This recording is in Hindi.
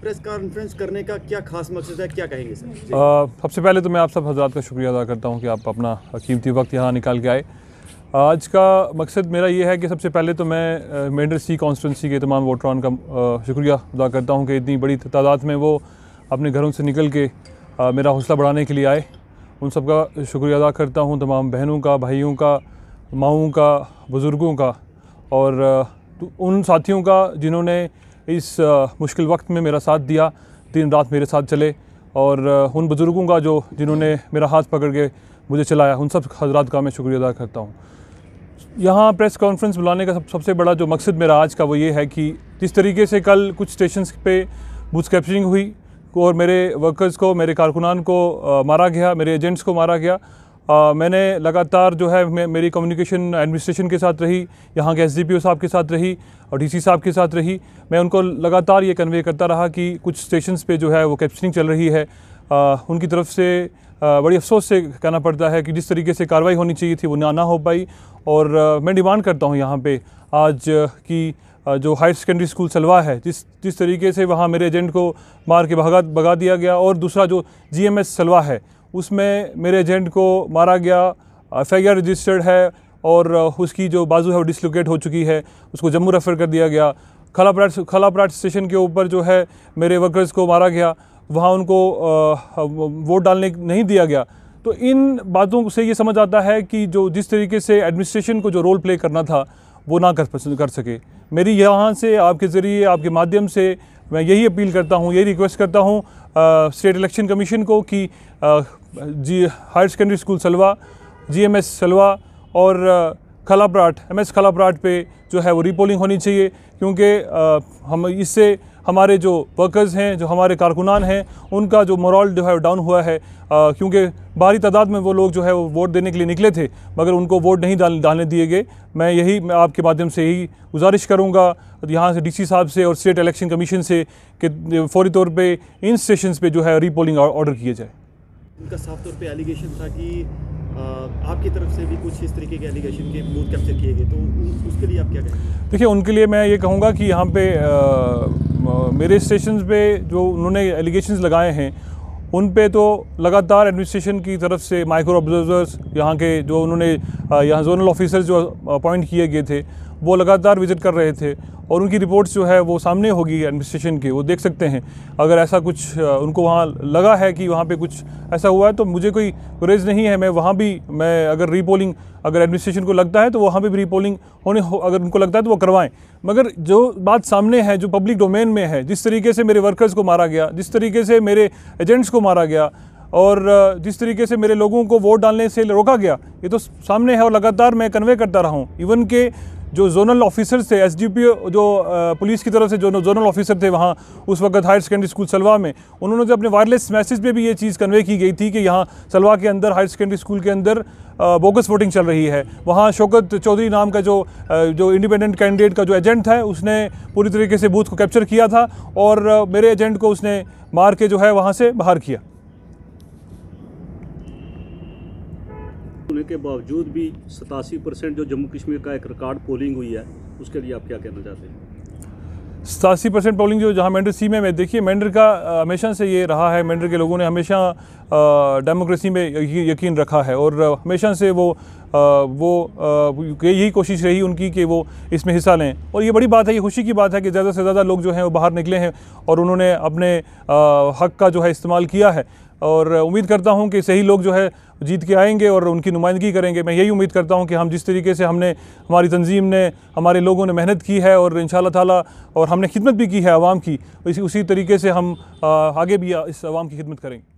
प्रेस कॉन्फ्रेंस करने का क्या खास मकसद है क्या कहेंगे सर सबसे पहले तो मैं आप सब हजरात का शुक्रिया अदा करता हूँ कि आप अपना कीमती वक्त यहाँ निकाल के आए आज का मकसद मेरा ये है कि सबसे पहले तो मैं मेंडर सी कॉन्स्टेंसी के तमाम वोटरान का शुक्रिया अदा करता हूँ कि इतनी बड़ी तादाद में वो अपने घरों से निकल के मेरा हौसला बढ़ाने के लिए आए उन सब का शुक्रिया अदा करता हूँ तमाम बहनों का भाइयों का माओं का बुज़ुर्गों का और तो उन साथियों का जिन्होंने इस मुश्किल वक्त में मेरा साथ दिया दिन रात मेरे साथ चले और उन बुज़ुर्गों का जो जिन्होंने मेरा हाथ पकड़ के मुझे चलाया उन सब हजरात का मैं शुक्रिया अदा करता हूँ यहाँ प्रेस कॉन्फ्रेंस बुलाने का सब, सबसे बड़ा जो मकसद मेरा आज का वो ये है कि जिस तरीके से कल कुछ स्टेशन पे बूथ कैप्चरिंग हुई और मेरे वर्कर्स को मेरे कारकुनान को मारा गया मेरे एजेंट्स को मारा गया आ, मैंने लगातार जो है मे, मेरी कम्युनिकेशन एडमिनिस्ट्रेशन के साथ रही यहाँ के एस साहब के साथ रही और डीसी साहब के साथ रही मैं उनको लगातार ये कन्वे करता रहा कि कुछ स्टेशन पे जो है वो कैप्शनिंग चल रही है आ, उनकी तरफ से आ, बड़ी अफसोस से कहना पड़ता है कि जिस तरीके से कार्रवाई होनी चाहिए थी वो ना ना हो पाई और आ, मैं डिमांड करता हूँ यहाँ पर आज की जो हायर सेकेंडरी स्कूल सलवा है जिस जिस तरीके से वहाँ मेरे एजेंट को मार के भगा भगा दिया गया और दूसरा जो जीएमएस सलवा है उसमें मेरे एजेंट को मारा गया एफ आई आर रजिस्टर्ड है और उसकी जो बाजू है वो डिसलोकेट हो चुकी है उसको जम्मू रेफ़र कर दिया गया खलापराट खलापराट स्टेशन के ऊपर जो है मेरे वर्कर्स को मारा गया वहाँ उनको वोट डालने नहीं दिया गया तो इन बातों से ये समझ आता है कि जो जिस तरीके से एडमिनिस्ट्रेशन को जो रोल प्ले करना था वो ना कर कर सके मेरी यहाँ से आपके ज़रिए आपके माध्यम से मैं यही अपील करता हूँ यही रिक्वेस्ट करता हूँ स्टेट इलेक्शन कमीशन को कि जी higher secondary school Salwa GMS Salwa और खलाबराट एम एस खलाबराट पे जो है वो रीपोलिंग होनी चाहिए क्योंकि हम इससे हमारे जो वर्कर्स हैं जो हमारे कारकुनान हैं उनका जो मॉरल जो है डाउन हुआ है क्योंकि भारी तादाद में वो लोग जो है वो वोट देने के लिए निकले थे मगर उनको वोट नहीं डाल डालने दिए गए मैं यही मैं आपके माध्यम से यही गुजारिश करूँगा यहाँ से डीसी साहब से और स्टेट इलेक्शन कमीशन से कि फौरी तौर पर इन स्टेशन पर जो है रीपोलिंग ऑर्डर किए जाए उनका साफ तौर पे एलिगेशन था कि आपकी तरफ से भी कुछ इस तरीके के एलिगेशन के बूथ कैप्चर किए गए तो उसके लिए आप क्या कहेंगे देखिए उनके लिए मैं ये कहूँगा कि यहाँ पे मेरे स्टेशन पे जो उन्होंने एलिगेशन लगाए हैं उन पे तो लगातार एडमिनिस्ट्रेशन की तरफ से माइक्रो ऑब्जर्वर्स यहाँ के जो उन्होंने यहाँ जोनल ऑफिसर्स जो अपॉइंट किए गए थे वो लगातार विजिट कर रहे थे और उनकी रिपोर्ट्स जो है वो सामने होगी एडमिनिस्ट्रेशन की वो देख सकते हैं अगर ऐसा कुछ उनको वहाँ लगा है कि वहाँ पे कुछ ऐसा हुआ है तो मुझे कोई गुरेज नहीं है मैं वहाँ भी मैं अगर रीपोलिंग अगर एडमिनिस्ट्रेशन को लगता है तो वहाँ पे भी रीपोलिंग होने हो अगर उनको लगता है तो वो करवाएं मगर जो बात सामने है जो पब्लिक डोमेन में है जिस तरीके से मेरे वर्कर्स को मारा गया जिस तरीके से मेरे एजेंट्स को मारा गया और जिस तरीके से मेरे लोगों को वोट डालने से रोका गया ये तो सामने है और लगातार मैं कन्वे करता रहा हूँ इवन के जो जोनल ऑफिसर्स थे एस जो पुलिस की तरफ से जो जोनल ऑफिसर थे वहाँ उस वक्त हायर सेकेंडरी स्कूल सलवा में उन्होंने अपने वायरलेस मैसेज पर भी ये चीज़ कन्वे की गई थी कि यहाँ सलवा के अंदर हायर सेकेंडरी स्कूल के अंदर बोगस वोटिंग चल रही है वहाँ शौकत चौधरी नाम का जो जो इंडिपेंडेंट कैंडिडेट का जो एजेंट है उसने पूरी तरीके से बूथ को कैप्चर किया था और मेरे एजेंट को उसने मार के जो है वहाँ से बाहर किया होने के बावजूद भी सतासी परसेंट जो जम्मू कश्मीर का एक रिकॉर्ड पोलिंग हुई है उसके लिए आप क्या कहना चाहते हैं सतासी परसेंट पोलिंग जो जहाँ मेंढर सी में मैं देखिए मेंढर का हमेशा से ये रहा है मेंढर के लोगों ने हमेशा डेमोक्रेसी में यकीन रखा है और हमेशा से वो आ, वो यही कोशिश रही उनकी कि वो इसमें हिस्सा लें और ये बड़ी बात है ये खुशी की बात है कि ज़्यादा से ज़्यादा लोग जो हैं वो बाहर निकले हैं और उन्होंने अपने आ, हक का जो है इस्तेमाल किया है और उम्मीद करता हूं कि सही लोग जो है जीत के आएंगे और उनकी नुमाइंदगी करेंगे मैं यही उम्मीद करता हूं कि हम जिस तरीके से हमने हमारी तंजीम ने हमारे लोगों ने मेहनत की है और इन ताला और हमने खिदमत भी की है आवाम की इसी उसी तरीके से हम आगे भी इस आवाम की खिदमत करेंगे